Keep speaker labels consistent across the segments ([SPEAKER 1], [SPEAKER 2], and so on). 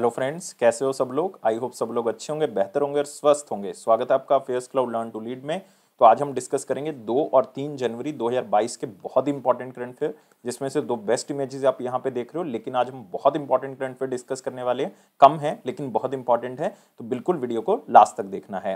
[SPEAKER 1] hello friends कैसे हो सब लोग आई होप सब लोग अच्छे होंगे बेहतर होंगे और स्वस्थ होंगे स्वागत है आपका affairs cloud learn to lead में तो आज हम डिस्कस करेंगे दो और तीन जनवरी 2022 के बहुत ही इंपॉर्टेंट करंट फेयर जिसमें से दो बेस्ट इमेजेस आप यहाँ पे देख रहे हो लेकिन आज हम बहुत इंपॉर्टेंट करंट फेयर डिस्कस करने वाले हैं कम है लेकिन बहुत इंपॉर्टेंट है तो बिल्कुल वीडियो को लास्ट तक देखना है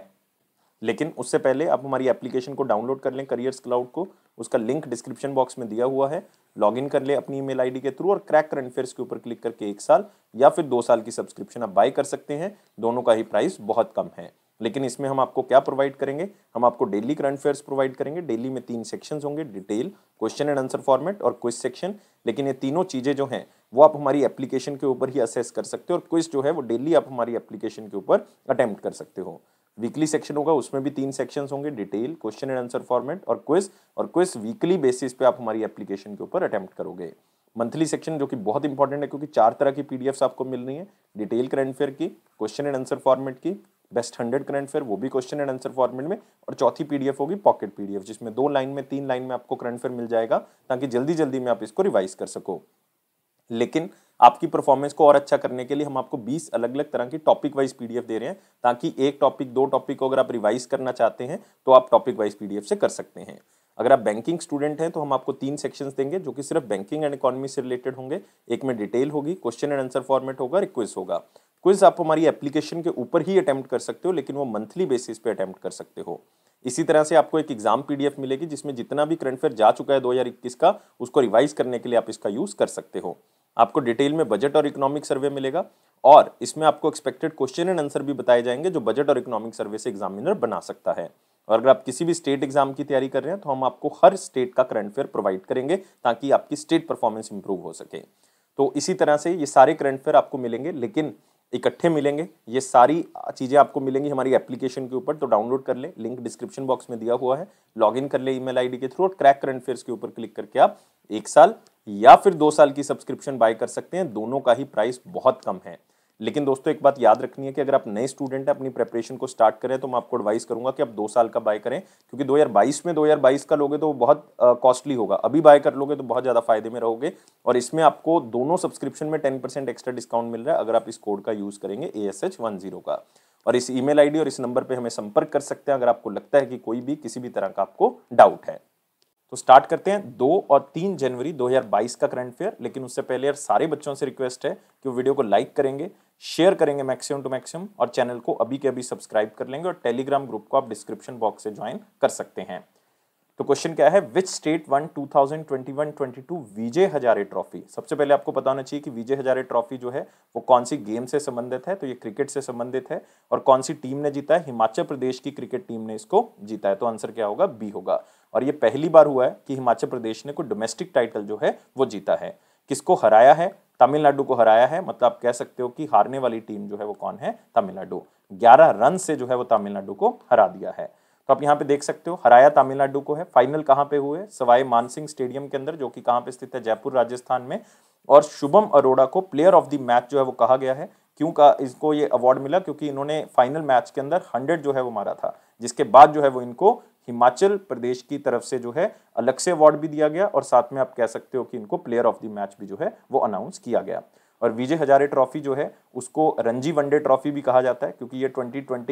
[SPEAKER 1] लेकिन उससे पहले आप हमारी एप्लीकेशन को डाउनलोड कर लें करियर्स क्लाउड को उसका लिंक डिस्क्रिप्शन बॉक्स में दिया हुआ है लॉगिन कर लें अपनी ईमेल आईडी के थ्रू और क्रैक करंट अफेयर्स के ऊपर क्लिक करके एक साल या फिर दो साल की सब्सक्रिप्शन आप बाय कर सकते हैं दोनों का ही प्राइस बहुत कम है लेकिन इसमें हम आपको क्या प्रोवाइड करेंगे हम आपको डेली करंट अफेयर्स प्रोवाइड करेंगे डेली में तीन सेक्शन होंगे detail question and answer format और क्विज सेक्शन लेकिन ये तीनों चीज़ें जो हैं वो आप हमारी एप्लीकेशन के ऊपर ही असेस कर सकते हो और क्विज जो है वो डेली आप हमारी एप्लीकेशन के ऊपर अटैम्प्ट कर सकते हो वीकली सेक्शन होगा उसमें भी तीन सेक्शंस होंगे detail question and answer format और क्विज और क्विज वीकली बेसिस पे आप हमारी एप्लीकेशन के ऊपर अटैम्प्ट करोगे मंथली सेक्शन जो कि बहुत इंपॉर्टेंट है क्योंकि चार तरह की पीडीएफ्स आपको मिल रही है डिटेल करंट फेयर की क्वेश्चन एंड आंसर फॉर्मेट की बेस्ट हंड्रेड करंट फेयर वो भी क्वेश्चन एंड आंसर फॉर्मेट में और चौथी पीडीएफ होगी पॉकेट पीडीएफ जिसमें दो लाइन में तीन लाइन में आपको करंट फेयर मिल जाएगा ताकि जल्दी जल्दी में आप इसको रिवाइज कर सको लेकिन आपकी परफॉर्मेंस को और अच्छा करने के लिए हम आपको 20 अलग अलग तरह की टॉपिक वाइज पीडीएफ दे रहे हैं ताकि एक टॉपिक दो टॉपिक को अगर आप रिवाइज करना चाहते हैं तो आप टॉपिक वाइज पीडीएफ से कर सकते हैं अगर आप बैंकिंग स्टूडेंट हैं तो हम आपको तीन सेक्शन देंगे जो कि सिर्फ बैंकिंग एंड इकोनॉमी से रिलेटेड होंगे एक में डिटेल होगी क्वेश्चन एंड आंसर फॉर्मेट होगा और क्विज होगा क्विज आप हमारी एप्लीकेशन के ऊपर ही अटैम्प्ट कर सकते हो लेकिन वो मंथली बेसिस पे अटैम्प्ट कर सकते हो इसी तरह से आपको एक एग्जाम पीडीएफ मिलेगी जिसमें जितना भी करंट फेयर जा चुका है 2021 का उसको रिवाइज करने के लिए आप इसका यूज कर सकते हो आपको डिटेल में बजट और इकोनॉमिक सर्वे मिलेगा और इसमें आपको एक्सपेक्टेड क्वेश्चन एंड आंसर भी बताए जाएंगे जो बजट और इकोनॉमिक सर्वे से एग्जामिनर बना सकता है और अगर आप किसी भी स्टेट एग्जाम की तैयारी कर रहे हैं तो हम आपको हर स्टेट का करंट अफेयर प्रोवाइड करेंगे ताकि आपकी स्टेट परफॉर्मेंस इंप्रूव हो सके तो इसी तरह से ये सारे करंट अफेयर आपको मिलेंगे लेकिन इकट्ठे मिलेंगे ये सारी चीज़ें आपको मिलेंगी हमारी एप्लीकेशन के ऊपर तो डाउनलोड कर लें लिंक डिस्क्रिप्शन बॉक्स में दिया हुआ है लॉग इन कर लें ईमेल आईडी के थ्रू और क्रैक करंट अफेयर्स के ऊपर क्लिक करके आप एक साल या फिर दो साल की सब्सक्रिप्शन बाय कर सकते हैं दोनों का ही प्राइस बहुत कम है लेकिन दोस्तों एक बात याद रखनी है कि अगर आप नए स्टूडेंट हैं अपनी प्रेपरेशन को स्टार्ट करें तो मैं आपको एडवाइस करूंगा कि आप दो साल का बाय करें क्योंकि 2022 में 2022 का लोगे तो बहुत कॉस्टली होगा अभी बाय कर लोगे तो बहुत ज़्यादा फायदे में रहोगे और इसमें आपको दोनों सब्सक्रिप्शन में टेन परसेंट एक्स्ट्रा डिस्काउंट मिल रहा है अगर आप इस कोड का यूज़ करेंगे A S H one zero का और इस ई मेल और इस नंबर पर हमें संपर्क कर सकते हैं अगर आपको लगता है कि कोई भी किसी भी तरह का आपको डाउट है तो स्टार्ट करते हैं दो और तीन जनवरी 2022 का करंट फेयर लेकिन उससे पहले यार सारे बच्चों से रिक्वेस्ट है कि वो वीडियो को लाइक करेंगे शेयर करेंगे मैक्सिमम टू मैक्सिमम और चैनल को अभी के अभी सब्सक्राइब कर लेंगे और टेलीग्राम ग्रुप को आप डिस्क्रिप्शन बॉक्स से ज्वाइन कर सकते हैं तो क्वेश्चन क्या है which state won twenty two Vijay Hazare trophy सबसे पहले आपको पता होना चाहिए कि विजय हजारे ट्रॉफी जो है वो कौन सी गेम से संबंधित है तो ये क्रिकेट से संबंधित है और कौन सी टीम ने जीता है हिमाचल प्रदेश की क्रिकेट टीम ने इसको जीता है तो आंसर क्या होगा बी होगा और ये पहली बार हुआ है कि हिमाचल प्रदेश ने कोई डोमेस्टिक टाइटल जो है वो जीता है किसको हराया है तमिलनाडु को हराया है मतलब आप कह सकते हो कि हारने वाली टीम जो है वो कौन है तमिलनाडु 11 रन से जो है वो तमिलनाडु को हरा दिया है तो आप यहाँ पे देख सकते हो हराया तमिलनाडु को है फाइनल कहाँ पे हुए सवाई मानसिंह स्टेडियम के अंदर जो कि कहाँ पे स्थित है जयपुर राजस्थान में और शुभम अरोड़ा को प्लेयर ऑफ द मैच जो है वो कहा गया है क्यों का इसको ये अवार्ड मिला क्योंकि इन्होंने फाइनल मैच के अंदर हंड्रेड जो है वो मारा था जिसके बाद जो है वो इनको हिमाचल प्रदेश की तरफ से जो है अलग से अवार्ड भी दिया गया और साथ में आप कह सकते हो कि इनको प्लेयर ऑफ द मैच भी जो है वो अनाउंस किया गया और विजय हजारे ट्रॉफी जो है उसको रणजी वनडे ट्रॉफी भी कहा जाता है क्योंकि ये 2020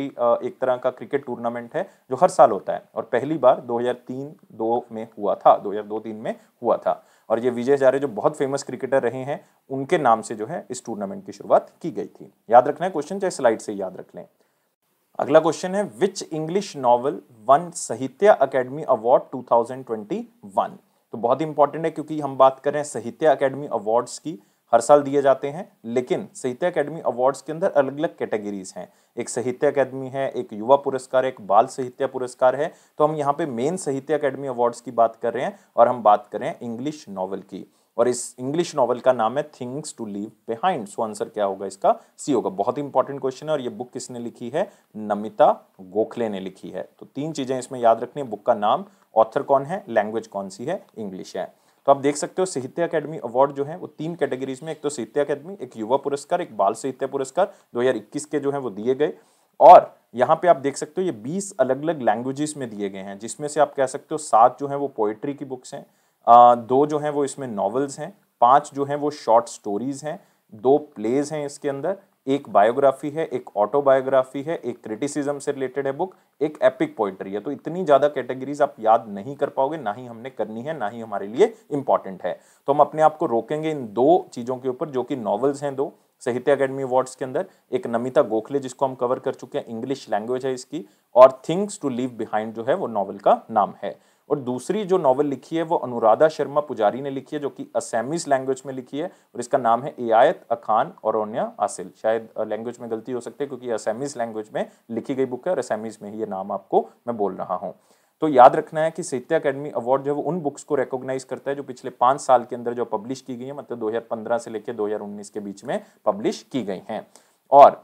[SPEAKER 1] एक तरह का क्रिकेट टूर्नामेंट है जो हर साल होता है और पहली बार 2003 दो में हुआ था 2002-3 में हुआ था और ये विजय हजारे जो बहुत फेमस क्रिकेटर रहे हैं उनके नाम से जो है इस टूर्नामेंट की शुरुआत की गई थी याद रखना है क्वेश्चन चाहे स्लाइड से याद रख लें अगला क्वेश्चन है which English novel won Sahitya Akademi award 2021 तो बहुत इंपॉर्टेंट है क्योंकि हम बात कर रहे हैं साहित्य अकेडमी अवार्ड्स की हर साल दिए जाते हैं लेकिन साहित्य अकेडमी अवार्ड्स के अंदर अलग अलग कैटेगरीज हैं एक साहित्य अकेडमी है एक युवा पुरस्कार एक बाल साहित्य पुरस्कार है तो हम यहाँ पे मेन साहित्य अकेडमी अवार्ड्स की बात कर रहे हैं और हम बात कर रहे हैं इंग्लिश नॉवल की और इस इंग्लिश नॉवल का नाम है things to leave behind so answer क्या होगा इसका सी होगा बहुत इंपॉर्टेंट क्वेश्चन है और ये बुक किसने लिखी है नमिता गोखले ने लिखी है तो तीन चीज़ें इसमें याद रखनी है बुक का नाम ऑथर कौन है लैंग्वेज कौन सी है इंग्लिश है तो आप देख सकते हो साहित्य अकेडमी अवार्ड जो है वो तीन कैटेगरीज में एक तो साहित्य अकेडमी एक युवा पुरस्कार एक बाल साहित्य पुरस्कार 2021 के जो है वो दिए गए और यहाँ पे आप देख सकते हो ये 20 अलग अलग लैंग्वेजेस में दिए गए हैं जिसमें से आप कह सकते हो सात जो है वो पोइट्री की बुक्स हैं दो जो हैं वो इसमें नॉवेल्स हैं पांच जो हैं वो शॉर्ट स्टोरीज़ हैं दो प्लेज हैं इसके अंदर एक बायोग्राफी है एक ऑटोबायोग्राफी है एक क्रिटिसिज्म से रिलेटेड है बुक एक एपिक पोइट्री है तो इतनी ज़्यादा कैटेगरीज आप याद नहीं कर पाओगे ना ही हमने करनी है ना ही हमारे लिए इंपॉर्टेंट है तो हम अपने आप को रोकेंगे इन दो चीज़ों के ऊपर जो कि नॉवल्स हैं दो साहित्य अकेडमी अवार्ड्स के अंदर एक नमिता गोखले जिसको हम कवर कर चुके हैं इंग्लिश लैंग्वेज है इसकी और थिंग्स टू लीव बिहाइंड जो है वो नॉवल का नाम है और दूसरी जो नॉवल लिखी है वो अनुराधा शर्मा पुजारी ने लिखी है जो कि असैमिस लैंग्वेज में लिखी है और इसका नाम है एआयत अखान और आसिल शायद लैंग्वेज में गलती हो सकती है क्योंकि असैमिस लैंग्वेज में लिखी गई बुक है और असैमिस में ही ये नाम आपको मैं बोल रहा हूँ तो याद रखना है कि साहित्य अकेडमी अवार्ड जो है वो उन बुक्स को रिकॉग्नाइज करता है जो पिछले पाँच साल के अंदर जो पब्लिश की गई है मतलब दो से लेकर 2019 के बीच में पब्लिश की गई हैं और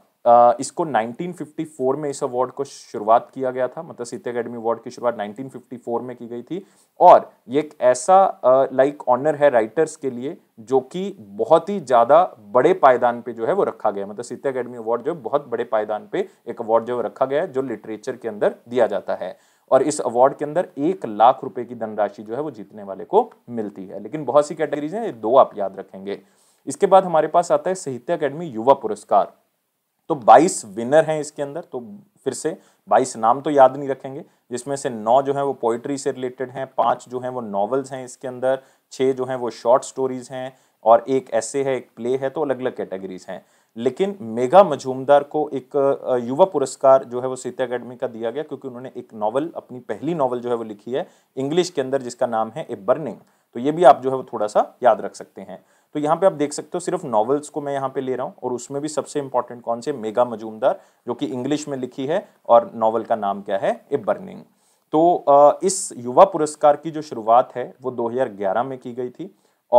[SPEAKER 1] इसको 1954 में इस अवार्ड को शुरुआत किया गया था मतलब साहित्य अकेडमी अवार्ड की शुरुआत 1954 में की गई थी और ये एक ऐसा लाइक ऑनर है राइटर्स के लिए जो कि बहुत ही ज़्यादा बड़े पायदान पे जो है वो रखा गया मतलब साहित्य अकेडमी अवार्ड जो है बहुत बड़े पायदान पे एक अवार्ड जो रखा गया है जो लिटरेचर के अंदर दिया जाता है और इस अवार्ड के अंदर एक लाख रुपए की धनराशि जो है वो जीतने वाले को मिलती है लेकिन बहुत सी कैटेगरीज हैं ये दो आप याद रखेंगे इसके बाद हमारे पास आता है साहित्य अकेडमी युवा पुरस्कार तो 22 विनर हैं इसके अंदर तो फिर से 22 नाम तो याद नहीं रखेंगे जिसमें से नौ जो है वो पोइट्री से रिलेटेड हैं पांच जो हैं वो नॉवेल्स हैं इसके अंदर छः जो हैं वो शॉर्ट स्टोरीज हैं और एक ऐसे है एक प्ले है तो अलग अलग कैटेगरीज हैं लेकिन मेघा मजूमदार को एक युवा पुरस्कार जो है वो साहित्य अकेडमी का दिया गया क्योंकि उन्होंने एक नॉवल अपनी पहली नॉवल जो है वो लिखी है इंग्लिश के अंदर जिसका नाम है ए बर्निंग तो ये भी आप जो है वो थोड़ा सा याद रख सकते हैं तो यहाँ पे आप देख सकते हो सिर्फ नॉवेल्स को मैं यहाँ पे ले रहा हूँ और उसमें भी सबसे इंपॉर्टेंट कौन से मेगा मजूमदार जो कि इंग्लिश में लिखी है और नॉवल का नाम क्या है ए बर्निंग तो इस युवा पुरस्कार की जो शुरुआत है वो 2011 में की गई थी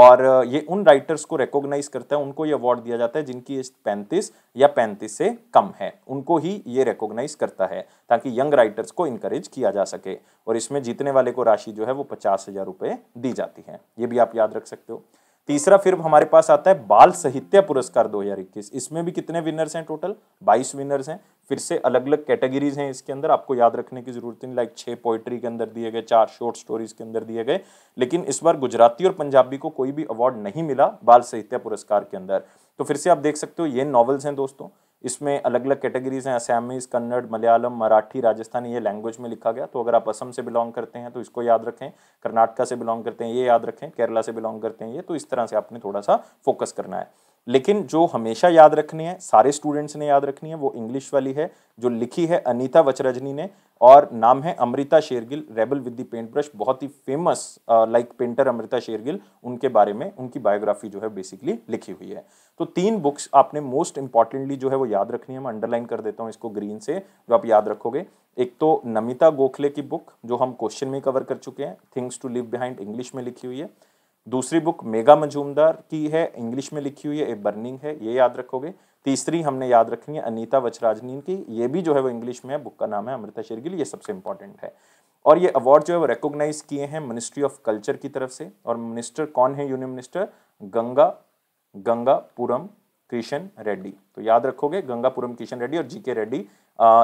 [SPEAKER 1] और ये उन राइटर्स को रिकॉग्नाइज करता है उनको ये अवार्ड दिया जाता है जिनकी एज पैंतीस या पैंतीस से कम है उनको ही ये रिकॉग्नाइज करता है ताकि यंग राइटर्स को इनकरेज किया जा सके और इसमें जीतने वाले को राशि जो है वो पचास हज़ार रुपये दी जाती है ये भी आप याद रख सकते हो तीसरा फिर हमारे पास आता है बाल साहित्य पुरस्कार 2021 इसमें भी कितने विनर्स हैं टोटल 22 विनर्स हैं फिर से अलग अलग कैटेगरीज हैं इसके अंदर आपको याद रखने की जरूरत नहीं लाइक छः पोइट्री के अंदर दिए गए चार शॉर्ट स्टोरीज के अंदर दिए गए लेकिन इस बार गुजराती और पंजाबी को कोई भी अवार्ड नहीं मिला बाल साहित्य पुरस्कार के अंदर तो फिर से आप देख सकते हो ये नॉवल्स हैं दोस्तों इसमें अलग अलग कैटेगरीज हैं असामीज कन्नड़ मलयालम मराठी राजस्थानी ये लैंग्वेज में लिखा गया तो अगर आप असम से बिलोंग करते हैं तो इसको याद रखें कर्नाटका से बिलोंग करते हैं ये याद रखें केरला से बिलोंग करते हैं ये तो इस तरह से आपने थोड़ा सा फोकस करना है लेकिन जो हमेशा याद रखनी है सारे स्टूडेंट्स ने याद रखनी है वो इंग्लिश वाली है जो लिखी है अनीता वचरजनी ने और नाम है Amrita Shergil rebel with the paint brush बहुत ही famous like painter Amrita Shergil उनके बारे में उनकी बायोग्राफी जो है बेसिकली लिखी हुई है तो तीन बुक्स आपने मोस्ट इंपॉर्टेंटली जो है वो याद रखनी है मैं अंडरलाइन कर देता हूँ इसको ग्रीन से जो आप याद रखोगे एक तो नमिता गोखले की बुक जो हम क्वेश्चन में कवर कर चुके हैं things to live behind English में लिखी हुई है दूसरी बुक मेगा मजूमदार की है इंग्लिश में लिखी हुई है ए बर्निंग है ये याद रखोगे तीसरी हमने याद रखनी है अनीता वचराजनीन की ये भी जो है वो इंग्लिश में है बुक का नाम है अमृता शेरगिल ये सबसे इंपॉर्टेंट है और ये अवार्ड जो है वो रिकोगनाइज किए हैं मिनिस्ट्री ऑफ कल्चर की तरफ से और मिनिस्टर कौन है यूनियन मिनिस्टर गंगा गंगापुरम कृष्ण रेड्डी तो याद रखोगे गंगापुरम कृष्ण रेड्डी और जी के रेड्डी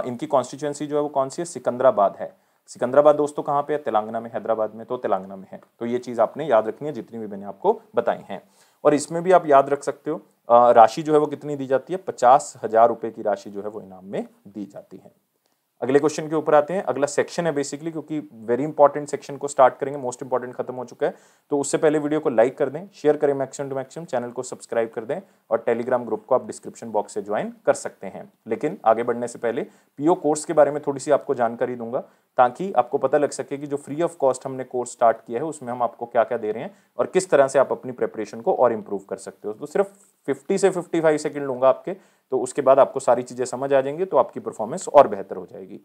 [SPEAKER 1] इनकी कॉन्स्टिट्युएंसी जो है वो कौन सी है सिकंदराबाद है सिकंदराबाद दोस्तों कहाँ पे है तेलंगाना में हैदराबाद में तो तेलंगाना में है तो ये चीज़ आपने याद रखनी है जितनी भी मैंने आपको बताई हैं और इसमें भी आप याद रख सकते हो राशि जो है वो कितनी दी जाती है पचास हजार रुपये की राशि जो है वो इनाम में दी जाती है अगले क्वेश्चन के ऊपर आते हैं अगला सेक्शन है बेसिकली क्योंकि वेरी इंपॉर्टेंट सेक्शन को स्टार्ट करेंगे मोस्ट इंपॉर्टेंट खत्म हो चुका है तो उससे पहले वीडियो को लाइक कर दें शेयर करें मैक्सिमम टू मैक्सिमम चैनल को सब्सक्राइब कर दें और टेलीग्राम ग्रुप को आप डिस्क्रिप्शन बॉक्स से ज्वाइन कर सकते हैं लेकिन आगे बढ़ने से पहले पीओ कोर्स के बारे में थोड़ी सी आपको जानकारी दूंगा ताकि आपको पता लग सके कि जो फ्री ऑफ कॉस्ट हमने कोर्स स्टार्ट किया है उसमें हम आपको क्या क्या दे रहे हैं और किस तरह से आप अपनी प्रेपरेशन को और इम्प्रूव कर सकते हो तो सिर्फ 50 से 55 सेकेंड लूंगा आपके तो उसके बाद आपको सारी चीज़ें समझ आ जाएंगी तो आपकी परफॉर्मेंस और बेहतर हो जाएगी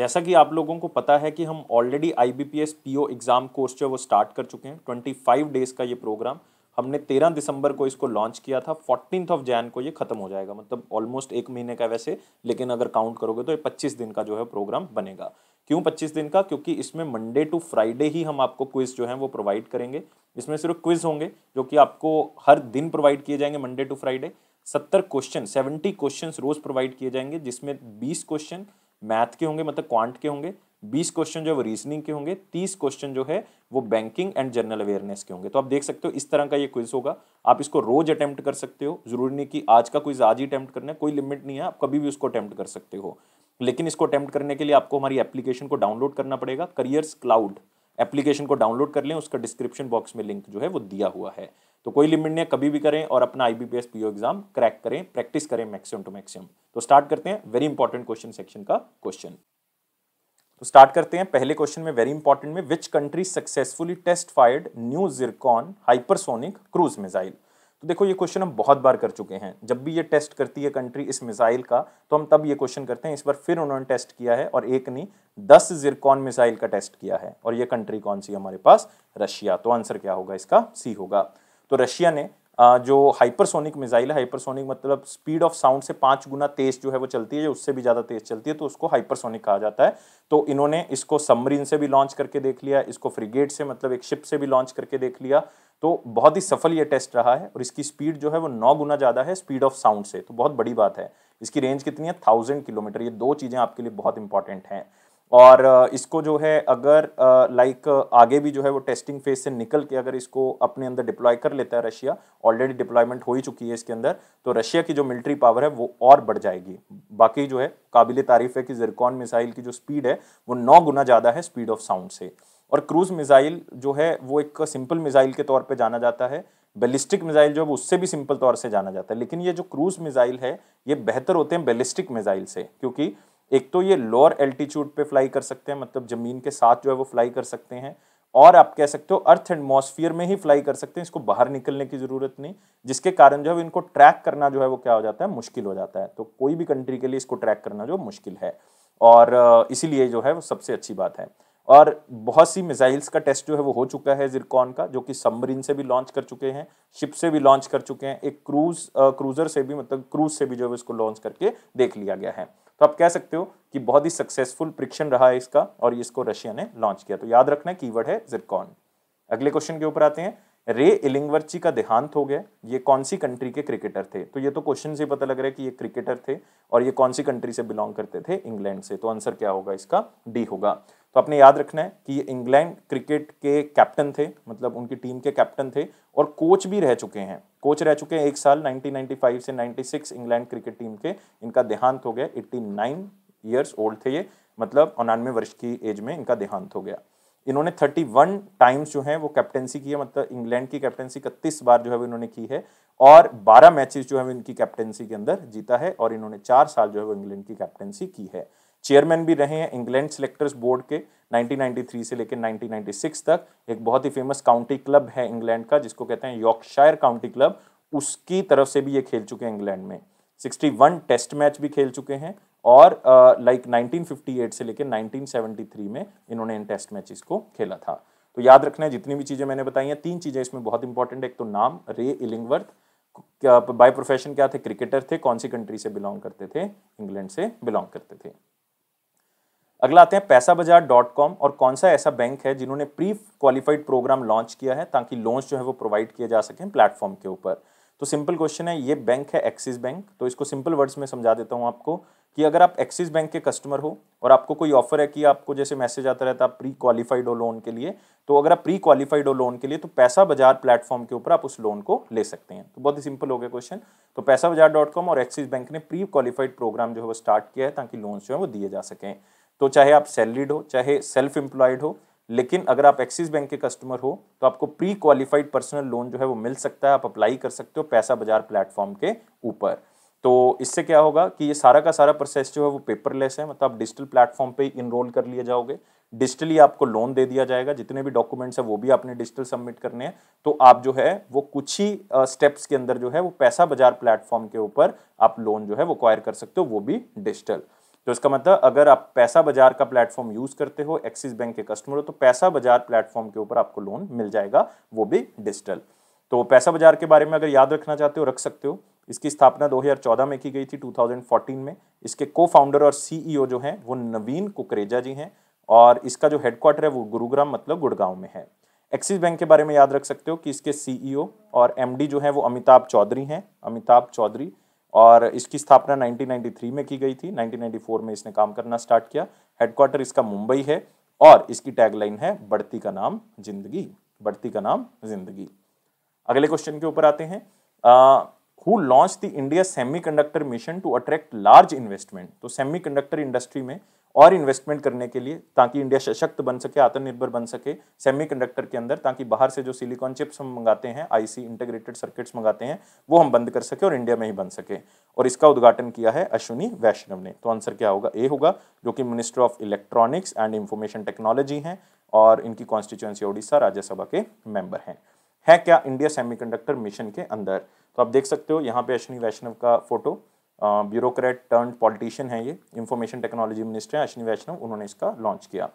[SPEAKER 1] जैसा कि आप लोगों को पता है कि हम already I B P S P O exam course जो है वो स्टार्ट कर चुके हैं ट्वेंटी फाइव डेज़ का ये प्रोग्राम हमने तेरह दिसंबर को इसको लॉन्च किया था फोर्टीन ऑफ जैन को ये खत्म हो जाएगा मतलब ऑलमोस्ट एक महीने का वैसे लेकिन अगर काउंट करोगे तो ये पच्चीस दिन का जो है प्रोग्राम बनेगा क्यों पच्चीस दिन का क्योंकि इसमें मंडे टू फ्राइडे ही हम आपको क्विज जो है वो प्रोवाइड करेंगे इसमें सिर्फ क्विज होंगे जो कि आपको हर दिन प्रोवाइड किए जाएंगे मंडे टू फ्राइडे सत्तर क्वेश्चन सेवेंटी क्वेश्चन रोज प्रोवाइड किए जाएंगे जिसमें बीस क्वेश्चन मैथ के होंगे मतलब क्वांट के होंगे बीस क्वेश्चन जो है वो रीजनिंग के होंगे तीस क्वेश्चन जो है वो बैंकिंग एंड जनरल अवेयरनेस के होंगे तो आप देख सकते हो इस तरह का ये क्विज होगा आप इसको रोज अटैम्प्ट कर सकते हो जरूरी नहीं कि आज का क्विज आज ही अटैम्प्ट करना है कोई लिमिट नहीं है आप कभी भी उसको अटैम्प्ट कर सकते हो लेकिन इसको अटैम्प्ट करने के लिए आपको हमारी एप्लीकेशन को डाउनलोड करना पड़ेगा करियर्स क्लाउड एप्लीकेशन को डाउनलोड कर लें उसका डिस्क्रिप्शन बॉक्स में लिंक जो है वो दिया हुआ है तो कोई लिमिट नहीं है कभी भी करें और अपना आईबीपीएस पीओ एग्जाम क्रैक करें प्रैक्टिस करें मैक्सिमम टू मैक्सिमम तो स्टार्ट करते हैं वेरी इंपॉर्टेंट क्वेश्चन सेक्शन का क्वेश्चन तो स्टार्ट करते हैं पहले क्वेश्चन में वेरी इंपॉर्टेंट में which country successfully test fired new Zircon hypersonic cruise missile तो देखो ये क्वेश्चन हम बहुत बार कर चुके हैं जब भी ये टेस्ट करती है कंट्री इस मिसाइल का तो हम तब ये क्वेश्चन करते हैं इस बार फिर उन्होंने टेस्ट किया है और एक नहीं दस जिरकॉन मिसाइल का टेस्ट किया है और ये कंट्री कौन सी हमारे पास रशिया तो आंसर क्या होगा इसका सी होगा तो रशिया ने जो हाइपरसोनिक मिसाइल है हाइपरसोनिक मतलब स्पीड ऑफ साउंड से पाँच गुना तेज जो है वो चलती है जो उससे भी ज़्यादा तेज चलती है तो उसको हाइपरसोनिक कहा जाता है तो इन्होंने इसको सबमरीन से भी लॉन्च करके देख लिया इसको फ्रिगेट से मतलब एक शिप से भी लॉन्च करके देख लिया तो बहुत ही सफल ये टेस्ट रहा है और इसकी स्पीड जो है वो नौ गुना ज़्यादा है स्पीड ऑफ साउंड से तो बहुत बड़ी बात है इसकी रेंज कितनी है थाउजेंड किलोमीटर ये दो चीज़ें आपके लिए बहुत इंपॉर्टेंट हैं और इसको जो है अगर लाइक आगे भी जो है वो टेस्टिंग फेज से निकल के अगर इसको अपने अंदर डिप्लॉय कर लेता है रशिया ऑलरेडी डिप्लॉयमेंट हो ही चुकी है इसके अंदर तो रशिया की जो मिलिट्री पावर है वो और बढ़ जाएगी बाकी जो है काबिल तारीफ है कि जरकॉन मिसाइल की जो स्पीड है वो नौ गुना ज़्यादा है स्पीड ऑफ साउंड से और क्रूज मिज़ाइल जो है वो एक सिंपल मिज़ाइल के तौर पर जाना जाता है बेलिस्टिक मिसाइल जो है उससे भी सिंपल तौर से जाना जाता है लेकिन ये जो क्रूज मिसाइल है ये बेहतर होते हैं बेलिस्टिक मिसाइल से क्योंकि एक तो ये लोअर एल्टीट्यूड पे फ्लाई कर सकते हैं मतलब ज़मीन के साथ जो है वो फ्लाई कर सकते हैं और आप कह सकते हो अर्थ एटमोसफियर में ही फ्लाई कर सकते हैं इसको बाहर निकलने की ज़रूरत नहीं जिसके कारण जो है इनको ट्रैक करना जो है वो क्या हो जाता है मुश्किल हो जाता है तो कोई भी कंट्री के लिए इसको ट्रैक करना जो मुश्किल है और इसीलिए जो है वो सबसे अच्छी बात है और बहुत सी मिसाइल्स का टेस्ट जो है वो हो चुका है जिरकॉन का जो कि सबमरीन से भी लॉन्च कर चुके हैं शिप से भी लॉन्च कर चुके हैं एक क्रूज क्रूज़र से भी मतलब क्रूज से भी जो है इसको लॉन्च करके देख लिया गया है तो आप कह सकते हो कि बहुत ही सक्सेसफुल परीक्षण रहा है इसका और इसको रशिया ने लॉन्च किया तो याद रखना कीवर्ड है जिरकॉन अगले क्वेश्चन के ऊपर आते हैं रे इलिंगवर्ची का देहांत हो गया ये कौन सी कंट्री के क्रिकेटर थे तो ये तो क्वेश्चन से पता लग रहा है कि ये क्रिकेटर थे और ये कौन सी कंट्री से बिलोंग करते थे इंग्लैंड से तो आंसर क्या होगा इसका डी होगा तो आपने याद रखना है कि ये इंग्लैंड क्रिकेट के कैप्टन थे मतलब उनकी टीम के कैप्टन थे और कोच भी रह चुके हैं कोच रह चुके हैं एक साल 1995 से 96 इंग्लैंड क्रिकेट टीम के इनका देहांत हो गया 89 ईयर्स ओल्ड थे ये मतलब उनानवे वर्ष की एज में इनका देहांत हो गया इन्होंने 31 टाइम्स जो है वो कैप्टेंसी की है मतलब इंग्लैंड की कैप्टनसी इकतीस बार जो है वो इन्होंने की है और 12 मैचेस जो है वो इनकी कैप्टनसी के अंदर जीता है और इन्होंने चार साल जो है वो इंग्लैंड की कैप्टेंसी की है चेयरमैन भी रहे हैं इंग्लैंड सिलेक्टर्स बोर्ड के 1993 से लेकर 1996 तक एक बहुत ही फेमस काउंटी क्लब है इंग्लैंड का जिसको कहते हैं यॉर्कशायर काउंटी क्लब उसकी तरफ से भी ये खेल चुके हैं इंग्लैंड में 61 टेस्ट मैच भी खेल चुके हैं और लाइक uh, 1958 से लेकर 1973 में इन्होंने इन टेस्ट मैचेस को खेला था तो याद रखना है जितनी भी चीज़ें मैंने बताई हैं तीन चीज़ें इसमें बहुत इंपॉर्टेंट है एक तो नाम रे इलिंगवर्थ बाय प्रोफेशन क्या थे क्रिकेटर थे कौन सी कंट्री से बिलोंग करते थे इंग्लैंड से बिलोंग करते थे अगला आते हैं पैसा बाजार डॉट कॉम और कौन सा ऐसा बैंक है जिन्होंने प्री क्वालिफाइड प्रोग्राम लॉन्च किया है ताकि लोन्स जो है वो प्रोवाइड किए जा सकें प्लेटफॉर्म के ऊपर तो सिंपल क्वेश्चन है ये बैंक है एक्सिस बैंक तो इसको सिंपल वर्ड्स में समझा देता हूँ आपको कि अगर आप एक्सिस बैंक के कस्टमर हो और आपको कोई ऑफर है कि आपको जैसे मैसेज आता रहता है आप प्री क्वालिफाइड हो लोन के लिए तो अगर आप प्री क्वालिफाइड हो लोन के लिए तो पैसा बाजार प्लेटफॉर्म के ऊपर आप उस लोन को ले सकते हैं तो बहुत ही सिंपल हो गया क्वेश्चन तो पैसा बाजार डॉट कॉम और एक्सिस बैंक ने प्री क्वालिफाइड प्रोग्राम जो है वो स्टार्ट किया है ताकि लोन्स जो है वो दिए जा सकें तो चाहे आप सैलरीड हो चाहे सेल्फ एम्प्लॉयड हो लेकिन अगर आप एक्सिस बैंक के कस्टमर हो तो आपको प्री क्वालिफाइड पर्सनल लोन जो है वो मिल सकता है आप अप्लाई कर सकते हो पैसा बाजार प्लेटफॉर्म के ऊपर तो इससे क्या होगा कि ये सारा का सारा प्रोसेस जो है वो पेपरलेस है मतलब आप डिजिटल प्लेटफॉर्म पे इनरोल कर लिए जाओगे डिजिटली आपको लोन दे दिया जाएगा जितने भी डॉक्यूमेंट्स हैं वो भी आपने डिजिटल सबमिट करने हैं तो आप जो है वो कुछ ही स्टेप्स के अंदर जो है वो पैसा बाजार प्लेटफॉर्म के ऊपर आप लोन जो है वो क्वायर कर सकते हो वो भी डिजिटल तो इसका मतलब अगर आप पैसा बाजार का प्लेटफॉर्म यूज़ करते हो एक्सिस बैंक के कस्टमर हो तो पैसा बाजार प्लेटफॉर्म के ऊपर आपको लोन मिल जाएगा वो भी डिजिटल तो पैसा बाजार के बारे में अगर याद रखना चाहते हो रख सकते हो इसकी स्थापना 2014 में की गई थी 2014 में इसके को फाउंडर और सीईओ e जो हैं वो नवीन कुकरेजा जी हैं और इसका जो हेडक्वार्टर है वो गुरुग्राम मतलब गुड़गांव में है एक्सिस बैंक के बारे में याद रख सकते हो कि इसके सीईओ e और एमडी जो है वो अमिताभ चौधरी हैं अमिताभ चौधरी और इसकी स्थापना 1993 में की गई थी 1994 में इसने काम करना स्टार्ट किया हेडक्वार्टर इसका मुंबई है और इसकी टैगलाइन है बढ़ती का नाम जिंदगी बढ़ती का नाम जिंदगी अगले क्वेश्चन के ऊपर आते हैं who launch the India semiconductor mission to attract large investment तो सेमीकंडक्टर इंडस्ट्री में और इन्वेस्टमेंट करने के लिए ताकि इंडिया सशक्त बन सके आत्मनिर्भर बन सके सेमीकंडक्टर के अंदर ताकि बाहर से जो सिलिकॉन चिप्स हम मंगाते हैं आईसी इंटीग्रेटेड सर्किट्स मंगाते हैं वो हम बंद कर सके और इंडिया में ही बन सके और इसका उद्घाटन किया है अश्विनी वैष्णव ने तो आंसर क्या होगा ए होगा जो कि minister of electronics and information technology हैं और इनकी कॉन्स्टिट्यूंसी ओडिशा राज्यसभा के मेंबर हैं है क्या इंडिया सेमीकंडक्टर मिशन के अंदर तो आप देख सकते हो यहाँ पे अश्विनी वैष्णव का फोटो ब्यूरोक्रेट टर्न पॉलिटिशियन है ये इंफॉर्मेशन टेक्नोलॉजी मिनिस्टर है अश्विनी वैष्णव उन्होंने इसका लॉन्च किया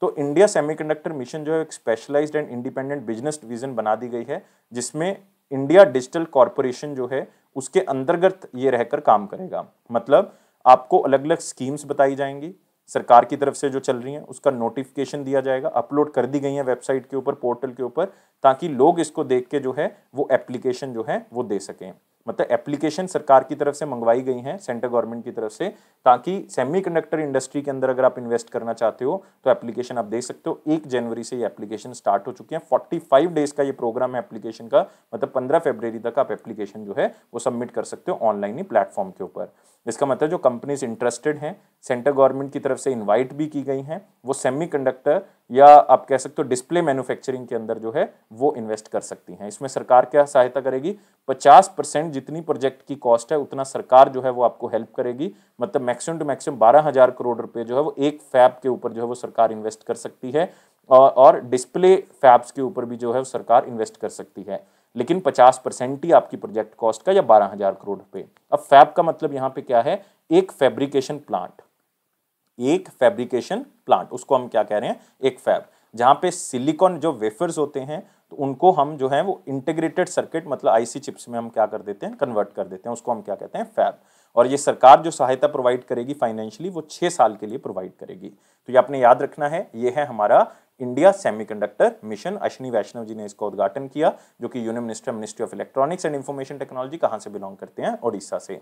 [SPEAKER 1] तो इंडिया सेमीकंडक्टर मिशन जो है एक specialised and independent business division बना दी गई है जिसमें इंडिया डिजिटल कॉरपोरेशन जो है उसके अंतर्गत ये रहकर काम करेगा मतलब आपको अलग अलग स्कीम्स बताई जाएंगी सरकार की तरफ से जो चल रही हैं उसका नोटिफिकेशन दिया जाएगा अपलोड कर दी गई है वेबसाइट के ऊपर पोर्टल के ऊपर ताकि लोग इसको देख के जो है वो एप्लीकेशन जो है वो दे सकें मतलब एप्लीकेशन सरकार की तरफ से मंगवाई गई हैं सेंट्रल गवर्नमेंट की तरफ से ताकि सेमीकंडक्टर इंडस्ट्री के अंदर अगर आप इन्वेस्ट करना चाहते हो तो एप्लीकेशन आप दे सकते हो एक जनवरी से ये एप्लीकेशन स्टार्ट हो चुकी है 45 डेज का ये प्रोग्राम है एप्लीकेशन का मतलब 15 फरवरी तक आप एप्लीकेशन जो है वो सबमिट कर सकते हो ऑनलाइन ही प्लेटफॉर्म के ऊपर इसका मतलब जो कंपनीज इंटरेस्टेड हैं सेंट्रल गवर्नमेंट की तरफ से इनवाइट भी की गई हैं वो सेमीकंडक्टर या आप कह सकते हो डिस्प्ले मैन्युफैक्चरिंग के अंदर जो है वो इन्वेस्ट कर सकती हैं इसमें सरकार क्या सहायता करेगी 50 परसेंट जितनी प्रोजेक्ट की कॉस्ट है उतना सरकार जो है वो आपको हेल्प करेगी मतलब मैक्सिमम टू मैक्सिमम बारह हजार करोड़ रुपये जो है वो एक फैब के ऊपर जो है वो सरकार इन्वेस्ट कर सकती है और, और डिस्प्ले फैब्स के ऊपर भी जो है वो सरकार इन्वेस्ट कर सकती है लेकिन 50 परसेंट ही आपकी प्रोजेक्ट कॉस्ट का या 12000 करोड़ रुपए अब फैब का मतलब यहाँ पे क्या है एक फैब्रिकेशन प्लांट एक फैब्रिकेशन प्लांट उसको हम क्या कह रहे हैं एक फैब जहाँ पे सिलिकॉन जो वेफर्स होते हैं तो उनको हम जो है वो इंटीग्रेटेड सर्किट मतलब आईसी चिप्स में हम क्या कर देते हैं कन्वर्ट कर देते हैं उसको हम क्या कहते हैं फैब और ये सरकार जो सहायता प्रोवाइड करेगी फाइनेंशियली वो छः साल के लिए प्रोवाइड करेगी तो ये आपने याद रखना है ये है हमारा India semiconductor mission Ashwini Vaishnav ji ने इसका उद्घाटन किया जो कि union minister ministry of electronics and information technology कहाँ से बिलोंग करते हैं ओडिशा से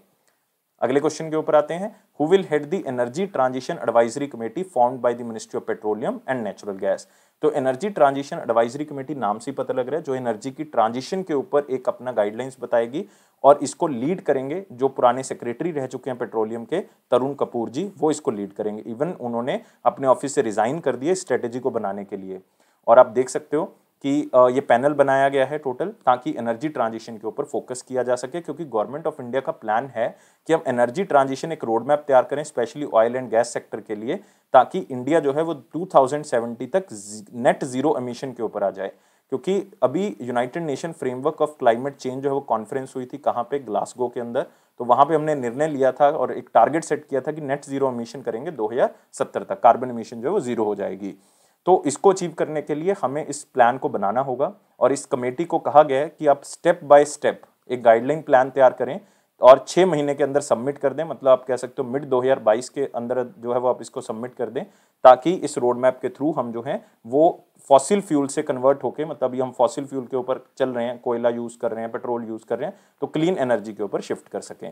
[SPEAKER 1] अगले क्वेश्चन के ऊपर आते हैं who will head the energy transition advisory committee form by the ministry of petroleum and natural gas तो एनर्जी ट्रांजिशन एडवाइजरी कमेटी नाम से ही पता लग रहा है जो एनर्जी की ट्रांजिशन के ऊपर एक अपना गाइडलाइंस बताएगी और इसको लीड करेंगे जो पुराने सेक्रेटरी रह चुके हैं पेट्रोलियम के तरुण कपूर जी वो इसको लीड करेंगे इवन उन्होंने अपने ऑफिस से रिजाइन कर दिए स्ट्रेटेजी को बनाने के लिए और आप देख सकते हो कि ये पैनल बनाया गया है टोटल ताकि एनर्जी ट्रांजिशन के ऊपर फोकस किया जा सके क्योंकि गवर्नमेंट ऑफ इंडिया का प्लान है कि हम एनर्जी ट्रांजिशन एक रोड मैप तैयार करें specially oil and gas sector के लिए ताकि इंडिया जो है वो 2070 तक नेट जीरो एमिशन के ऊपर आ जाए क्योंकि अभी United Nation framework of climate change जो है वो कॉन्फ्रेंस हुई थी कहाँ पे ग्लासगो के अंदर तो वहाँ पे हमने निर्णय लिया था और एक टारगेट सेट किया था कि नेट जीरो अमीशन करेंगे दो तक कार्बन अमीशन जो है वो जीरो हो जाएगी तो इसको अचीव करने के लिए हमें इस प्लान को बनाना होगा और इस कमेटी को कहा गया है कि आप स्टेप बाय स्टेप एक गाइडलाइन प्लान तैयार करें और छः महीने के अंदर सबमिट कर दें मतलब आप कह सकते हो मिड 2022 के अंदर जो है वो आप इसको सबमिट कर दें ताकि इस रोड मैप के थ्रू हम जो हैं वो फॉसिल फ्यूल से कन्वर्ट होके मतलब ये हम फॉसिल फ्यूल के ऊपर चल रहे हैं कोयला यूज़ कर रहे हैं पेट्रोल यूज़ कर रहे हैं तो क्लीन एनर्जी के ऊपर शिफ्ट कर सकें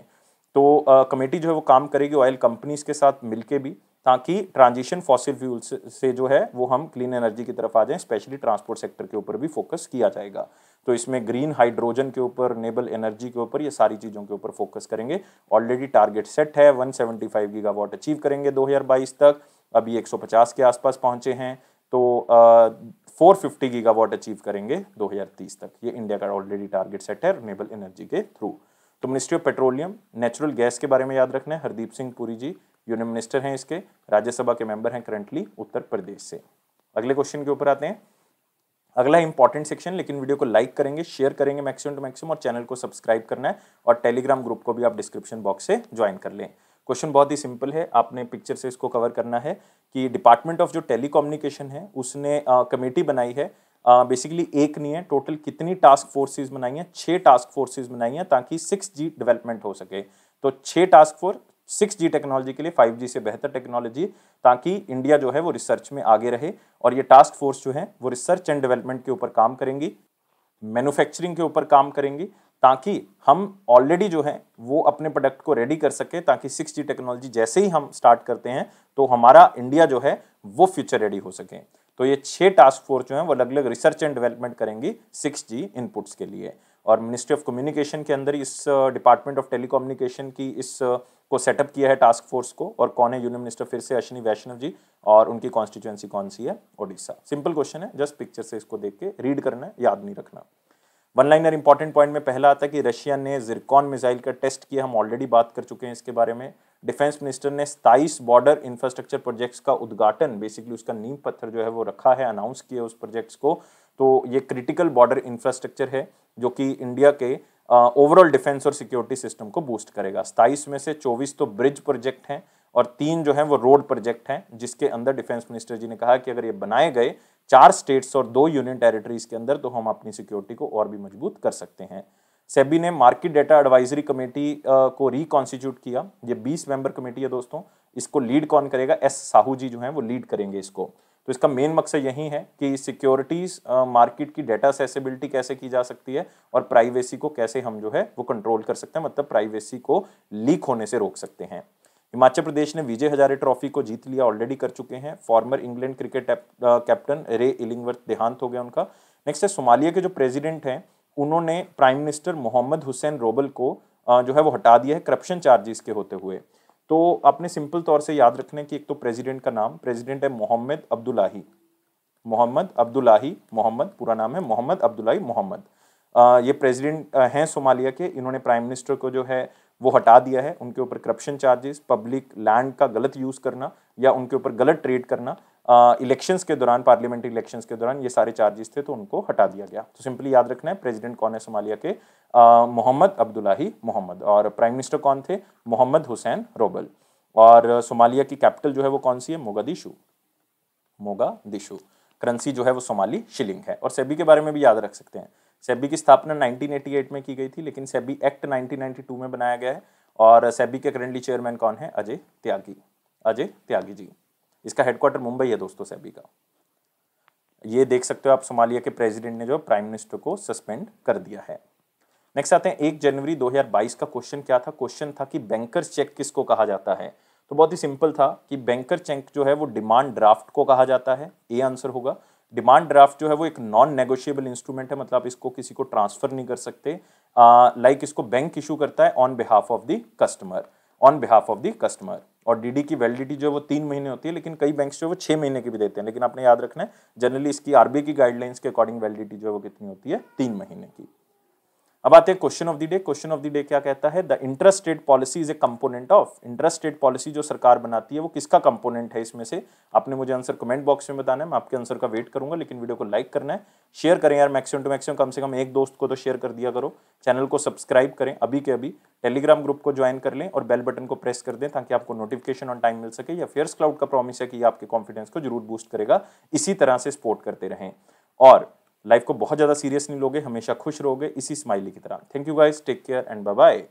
[SPEAKER 1] तो कमेटी जो है वो काम करेगी ऑयल कंपनीज़ के साथ मिलके भी ताकि ट्रांजिशन फॉसिल फ्यूल से जो है वो हम क्लीन एनर्जी की तरफ आ जाएं स्पेशली ट्रांसपोर्ट सेक्टर के ऊपर भी फोकस किया जाएगा तो इसमें ग्रीन हाइड्रोजन के ऊपर नेबल एनर्जी के ऊपर ये सारी चीज़ों के ऊपर फोकस करेंगे ऑलरेडी टारगेट सेट है 175 गीगावाट अचीव करेंगे 2022 तक अभी 150 के आसपास पहुंचे हैं तो फोर फिफ्टी गीगावाट अचीव करेंगे 2030 तक ये इंडिया का ऑलरेडी टारगेट सेट है रिनेबल एनर्जी के थ्रू तो ministry of petroleum natural gas के बारे में याद रखना है हरदीप सिंह पुरी जी यूनियन मिनिस्टर हैं इसके राज्यसभा के मेंबर हैं करंटली उत्तर प्रदेश से अगले क्वेश्चन के ऊपर आते हैं अगला इंपॉर्टेंट सेक्शन लेकिन वीडियो को लाइक करेंगे शेयर करेंगे मैक्सिमम टू मैक्सिमम और चैनल को सब्सक्राइब करना है और टेलीग्राम ग्रुप को भी आप डिस्क्रिप्शन बॉक्स से ज्वाइन कर लें क्वेश्चन बहुत ही सिंपल है आपने पिक्चर से इसको कवर करना है कि डिपार्टमेंट ऑफ जो टेलीकम्युनिकेशन है उसने कमेटी बनाई है बेसिकली एक नहीं है टोटल कितनी टास्क फोर्सेज बनाई हैं छः टास्क फोर्सेज बनाई हैं ताकि सिक्स जी डेवलपमेंट हो सके तो छः task force six G technology के लिए फाइव जी से बेहतर टेक्नोलॉजी ताकि इंडिया जो है वो रिसर्च में आगे रहे और ये टास्क फोर्स जो है वो रिसर्च एंड डेवलपमेंट के ऊपर काम करेंगी मैन्युफैक्चरिंग के ऊपर काम करेंगी ताकि हम ऑलरेडी जो है वो अपने प्रोडक्ट को रेडी कर सके ताकि सिक्स जी टेक्नोलॉजी जैसे ही हम स्टार्ट करते हैं तो हमारा इंडिया जो है वो फ्यूचर रेडी हो सके तो ये छह टास्क फोर्स जो है वो अलग अलग रिसर्च एंड डेवलपमेंट करेंगी सिक्स जी इनपुट्स के लिए और मिनिस्ट्री ऑफ कम्युनिकेशन के अंदर इस डिपार्टमेंट ऑफ टेली की इस को सेटअप किया है टास्क फोर्स को और कौन है यूनियन मिनिस्टर फिर से अश्विनी वैष्णव जी और उनकी कॉन्स्टिट्यूएंसी कौन सी है ओडिशा सिंपल क्वेश्चन है जस्ट पिक्चर से इसको देख के रीड करना है याद नहीं रखना वन लाइनर इंपॉर्टेंट पॉइंट में पहला आता है कि रशिया ने जिरकॉन मिसाइल का टेस्ट किया हम ऑलरेडी बात कर चुके हैं इसके बारे में डिफेंस मिनिस्टर ने स्थाईस बॉर्डर इंफ्रास्ट्रक्चर प्रोजेक्ट्स का उद्घाटन बेसिकली उसका नीम पत्थर जो है वो रखा है अनाउंस किया उस प्रोजेक्ट्स को तो ये क्रिटिकल बॉर्डर इंफ्रास्ट्रक्चर है जो कि इंडिया के ओवरऑल डिफेंस और सिक्योरिटी सिस्टम को बूस्ट करेगा सताईस में से चौबीस तो ब्रिज प्रोजेक्ट हैं और तीन जो है वो रोड प्रोजेक्ट हैं जिसके अंदर डिफेंस मिनिस्टर जी ने कहा कि अगर ये बनाए गए चार स्टेट्स और दो यूनियन टेरिटरीज के अंदर तो हम अपनी सिक्योरिटी को और भी मजबूत कर सकते हैं सेबी ने मार्केट डेटा एडवाइजरी कमेटी को रिकॉन्स्टिट्यूट किया ये 20 मेंबर कमेटी है दोस्तों इसको लीड कौन करेगा एस साहू जी जो हैं वो लीड करेंगे इसको तो इसका मेन मकसद यही है कि सिक्योरिटीज़ मार्केट की डेटा सेसेबिलिटी कैसे की जा सकती है और प्राइवेसी को कैसे हम जो है वो कंट्रोल कर सकते हैं मतलब प्राइवेसी को लीक होने से रोक सकते हैं हिमाचल प्रदेश ने विजय हजारे ट्रॉफी को जीत लिया ऑलरेडी कर चुके हैं former England cricket captain Ray Illingworth देहांत हो गया उनका नेक्स्ट है सोमालिया के जो प्रेसिडेंट हैं उन्होंने prime minister Mohamed Hussein Roble को जो है वो हटा दिया है करप्शन चार्जेस के होते हुए तो आपने सिंपल तौर से याद रखना कि एक तो प्रेसिडेंट का नाम प्रेसिडेंट है Mohamed Abdullahi Mohamed Abdullahi Mohamed पूरा नाम है मोहम्मद अब्दुल्लाही मोहम्मद ये प्रेसिडेंट हैं सोमालिया के इन्होंने प्राइम मिनिस्टर को जो है वो हटा दिया है उनके ऊपर करप्शन चार्जेस पब्लिक लैंड का गलत यूज़ करना या उनके ऊपर गलत ट्रेड करना इलेक्शंस के दौरान पार्लियामेंट्री इलेक्शंस के दौरान ये सारे चार्जेस थे तो उनको हटा दिया गया तो सिंपली याद रखना है प्रेसिडेंट कौन है सोमालिया के मोहम्मद अब्दुल्लाही मोहम्मद और प्राइम मिनिस्टर कौन थे मोहम्मद हुसैन रोबल और सोमालिया की कैपिटल जो है वो कौन सी है मोगादिशु मोगादिशु करेंसी जो है वो सोमाली शिलिंग है और सेबी के बारे में भी याद रख सकते हैं सेबी की स्थापना 1988 में की गई थी लेकिन सेबी एक्ट 1992 में बनाया गया है और सेबी के करेंटली चेयरमैन कौन है अजय त्यागी अजय त्यागी जी इसका हेडक्वार्टर मुंबई है दोस्तों सेबी का ये देख सकते हो आप सोमालिया के प्रेसिडेंट ने जो प्राइम मिनिस्टर को सस्पेंड कर दिया है नेक्स्ट आते हैं एक जनवरी 2022 का क्वेश्चन क्या था क्वेश्चन था कि बैंकर चेक किसको कहा जाता है तो बहुत ही सिंपल था कि बैंकर चेक जो है वो डिमांड ड्राफ्ट को कहा जाता है ए आंसर होगा डिमांड ड्राफ्ट जो है वो एक नॉन नेगोशिएबल इंस्ट्रूमेंट है मतलब इसको किसी को ट्रांसफर नहीं कर सकते लाइक like इसको बैंक इशू करता है on behalf of the customer on behalf of the customer और डीडी की वैलिडिटी जो है वो तीन महीने होती है लेकिन कई बैंक्स जो है वो छः महीने की भी देते हैं लेकिन आपने याद रखना है जनरली इसकी आरबीआई की गाइडलाइंस के अकॉर्डिंग वैलिडिटी जो है वो कितनी होती है तीन महीने की अब आते हैं question of the day question of the day क्या कहता है the interest rate policy is a component of interest rate policy जो सरकार बनाती है वो किसका कंपोनेंट है इसमें से आपने मुझे आंसर कमेंट बॉक्स में बताना है मैं आपके आंसर का वेट करूंगा लेकिन वीडियो को लाइक करना है शेयर करें यार मैक्सिमम टू मैक्सिमम कम से कम एक दोस्त को तो शेयर कर दिया करो चैनल को सब्सक्राइब करें अभी के अभी टेलीग्राम ग्रुप को ज्वाइन कर लें और बेल बटन को प्रेस कर दें ताकि आपको नोटिफिकेशन ऑन टाइम मिल सके या फेयर्स क्लाउड का प्रॉमिस है कि आपके कॉन्फिडेंस को जरूर बूस्ट करेगा इसी तरह से सपोर्ट करते रहें और लाइफ को बहुत ज़्यादा सीरियस नहीं लोगे हमेशा खुश रहोगे इसी स्माइली की तरह thank you guys take care and bye bye